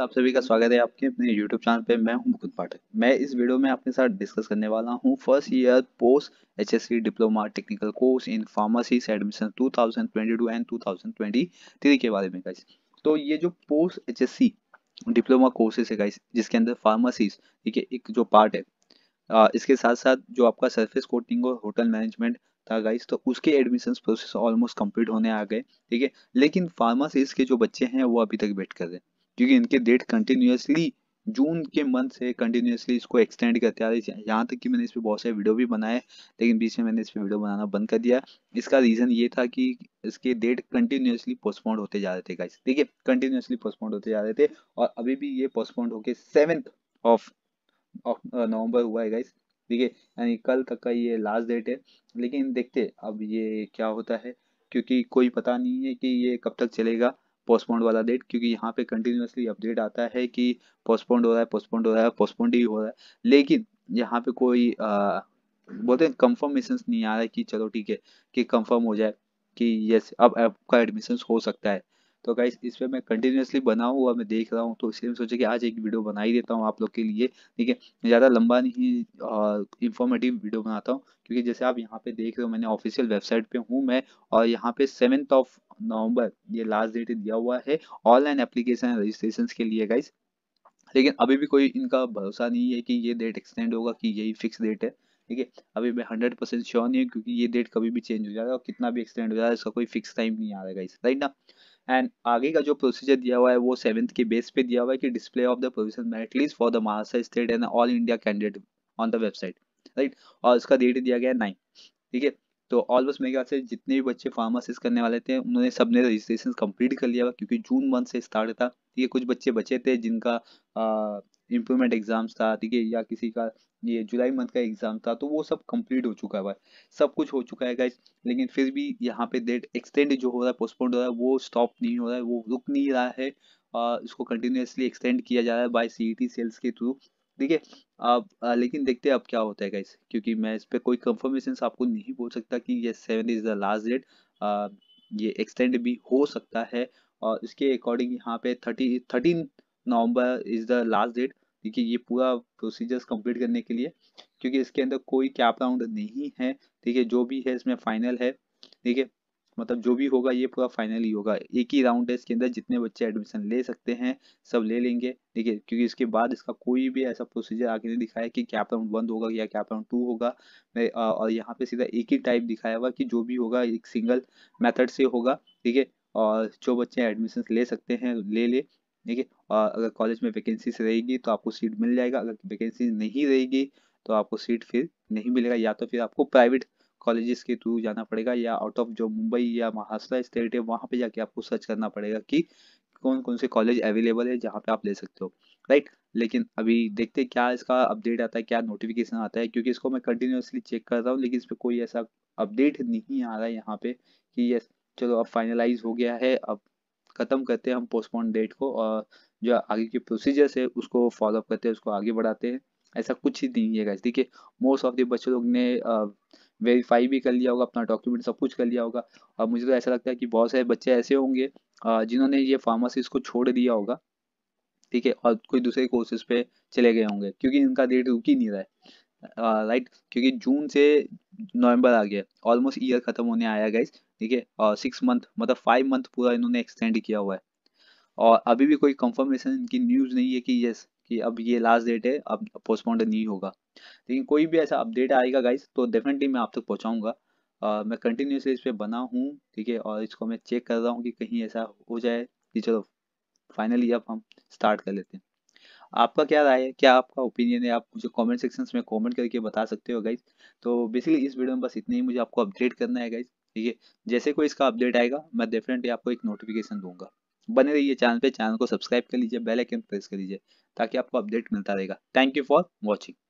आप सभी का स्वागत है आपके अपने YouTube चैनल पे मैं हूं मुकुद पाठक मैं इस वीडियो में आपके साथ डिस्कस करने वाला हूं first year post HSC diploma technical course in pharmacy admission 2022 and 2023 के बारे में गाइस तो ये जो पोस्ट एचएससी डिप्लोमा कोर्सेस है गाइस जिसके अंदर फार्मासीज ठीक है एक जो पार्ट है इसके साथ साथ जो आपका सर्फेस कोटिंग और होटल मैनेजमेंट था गाइस तो उसके एडमिशन प्रोसेस ऑलमोस्ट कम्प्लीट होने आ गए ठीक है लेकिन फार्मासीज के जो बच्चे हैं वो अभी तक वेट कर रहे हैं क्योंकि इनके डेट कंटिन्यूसली जून के मंथ से कंटिन्यूसली इसको एक्सटेंड करते आ रहे यहाँ तक कि मैंने इस पर बहुत सारे वीडियो भी बनाए लेकिन बीच में मैंने इस पर वीडियो बनाना बंद कर दिया इसका रीज़न ये था कि इसके डेट कंटिन्यूसली पोस्टपोन्ड होते जा रहे थे गाइस ठीक है कंटिन्यूसली पोस्टपोन्ड होते जा रहे थे और अभी भी ये पोस्टपोन्ड होकर सेवेंथ ऑफ नवंबर हुआ है गाइस ठीक है यानी कल तक का ये लास्ट डेट है लेकिन देखते अब ये क्या होता है क्योंकि कोई पता नहीं है कि ये कब तक चलेगा पोस्टपोन्ड वाला डेट क्योंकि यहाँ पे कंटिन्यूसली अपडेट आता है कि पोस्टपोन्ड हो रहा है पोस्टपोन्ड हो रहा है पोस्टपोन्ड ही हो रहा है लेकिन यहाँ पे कोई आ, बोलते हैं कंफर्मेशन नहीं आ रहा है कि चलो ठीक है कि कंफर्म हो जाए कि यस अब आपका एडमिशन हो सकता है तो गाइस इस पर मैं कंटिन्यूसली बना हुआ मैं देख रहा हूँ तो इसलिए मैं सोचा कि आज एक वीडियो बना ही देता हूँ आप लोग के लिए ठीक है ज़्यादा लंबा नहीं इंफॉर्मेटिव वीडियो बनाता हूँ क्योंकि जैसे आप यहाँ पे देख रहे हो मैंने ऑफिशियल वेबसाइट पे हूँ मैं और यहाँ पे सेवेंथ ऑफ नवंबर ये लास्ट डेट दिया हुआ है ऑनलाइन एप्लीकेशन रजिस्ट्रेशन के लिए गाइस लेकिन अभी भी कोई इनका भरोसा नहीं है कि ये डेट एक्सटेंड होगा कि यही फिक्स डेट है ठीक है अभी मैं हंड्रेड परसेंट श्योर नहीं हूँ क्योंकि ये डेट कभी भी चेंज हो जाएगा और कितना भी एक्सटेंड हो जाएगा इसका कोई फिक्स टाइम नहीं आ रहा है राइट ना एंड आगे का जो प्रोसीजर दिया हुआ है वो सेवंथ के बेस पे दिया हुआ है कि display of the provision merit list for the Maharashtra state and all India candidate on the website right और इसका डेट दिया गया है नाइन ठीक है तो ऑलमोस्ट मेरे ख्याल से जितने भी बच्चे फार्मासिस्ट करने वाले थे उन्होंने सबने रजिस्ट्रेशन कंप्लीट कर लिया हुआ क्योंकि जून मंथ से स्टार्ट था ठीक है कुछ बच्चे बचे थे जिनका इम्प्रूवमेंट एग्जाम्स था ठीक है या किसी का ये जुलाई मंथ का एग्जाम था तो वो सब कंप्लीट हो चुका है सब कुछ हो चुका है गाइस लेकिन फिर भी यहाँ पे डेट एक्सटेंड जो हो रहा है पोस्टपोन हो रहा है वो स्टॉप नहीं हो रहा है वो रुक नहीं रहा है आ, इसको कंटिन्यूसली एक्सटेंड किया जा रहा है बाई सी सेल्स के थ्रू ठीक है अब लेकिन देखते हैं अब क्या होता है गाइस क्योंकि मैं इस पर कोई कंफर्मेशन आपको नहीं बोल सकता कि ये seven is the last date ये एक्सटेंड भी हो सकता है और इसके अकॉर्डिंग यहाँ पे thirty thirteen November is the last date ठीक है ये पूरा प्रोसीजर्स कंप्लीट करने के लिए क्योंकि इसके अंदर कोई कैप राउंड नहीं है ठीक है जो भी है इसमें फाइनल है ठीक है मतलब जो भी होगा ये पूरा फाइनल ही होगा एक ही राउंड है इसके अंदर जितने बच्चे एडमिशन ले सकते हैं सब ले लेंगे ठीक है क्योंकि इसके बाद इसका कोई भी ऐसा प्रोसीजर आगे नहीं दिखाया कि कैप राउंड वन होगा या कैप राउंड टू होगा और यहाँ पे सीधा एक ही टाइप दिखाया हुआ कि जो भी होगा एक सिंगल मेथड से होगा ठीक है और जो बच्चे एडमिशन ले सकते हैं ले ले ठीक है और अगर कॉलेज में वैकेंसी रहेगी तो आपको सीट मिल जाएगा अगर वैकेंसी नहीं रहेगी तो आपको सीट फिर नहीं मिलेगा या तो फिर आपको प्राइवेट कॉलेजेस के थ्रू जाना पड़ेगा या आउट ऑफ जो मुंबई या महाराष्ट्र स्टेट है वहाँ पे जाके आपको सर्च करना पड़ेगा कि कौन कौन से कॉलेज अवेलेबल है जहाँ पे आप ले सकते हो राइट लेकिन अभी देखते हैं क्या इसका अपडेट आता है क्या नोटिफिकेशन आता है क्योंकि इसको मैं कंटिन्यूसली चेक कर रहा हूँ लेकिन इस पर कोई ऐसा अपडेट नहीं आ रहा है यहाँ पे कि यस चलो अब फाइनलाइज हो गया है अब ख़त्म करते हैं हम पोस्टपोन डेट को और जो आगे की प्रोसीजर्स है उसको फॉलोअप करते हैं उसको आगे बढ़ाते हैं ऐसा कुछ ही नहीं है ठीक है मोस्ट ऑफ द बच्चों लोग ने वेरीफाई भी कर लिया होगा अपना डॉक्यूमेंट सब कुछ कर लिया होगा और मुझे तो ऐसा लगता है कि बहुत सारे बच्चे ऐसे होंगे जिन्होंने ये फार्मासीज को छोड़ दिया होगा ठीक है और कोई दूसरे कोर्सेज पे चले गए होंगे क्योंकि इनका डेट रुक ही नहीं रहा है राइट क्योंकि जून से नवंबर आ गया ऑलमोस्ट ईयर खत्म होने आया गया ठीक है सिक्स मंथ मतलब फाइव मंथ पूरा इन्होंने एक्सटेंड किया हुआ है और अभी भी कोई कंफर्मेशन इनकी न्यूज़ नहीं है कि यस कि अब ये लास्ट डेट है अब पोस्टपोन्ड नहीं होगा लेकिन कोई भी ऐसा अपडेट आएगा गाइस तो डेफिनेटली मैं आप तक पहुंचाऊंगा मैं कंटिन्यूसली इस पर बना हूँ ठीक है और इसको मैं चेक कर रहा हूँ कि कहीं ऐसा हो जाए कि चलो फाइनली अब हम स्टार्ट कर लेते हैं आपका क्या राय है क्या आपका ओपिनियन है आप मुझे कमेंट सेक्शन में कमेंट करके बता सकते हो गाइज तो बेसिकली इस वीडियो में बस इतना ही मुझे आपको अपडेट करना है गाइज ठीक है जैसे कोई इसका अपडेट आएगा मैं डेफिनेटली आपको एक नोटिफिकेशन दूंगा बने रहिए चैनल पे चैनल को सब्सक्राइब कर लीजिए बेल आइकन प्रेस कर लीजिए ताकि आपको अपडेट मिलता रहेगा थैंक यू फॉर वॉचिंग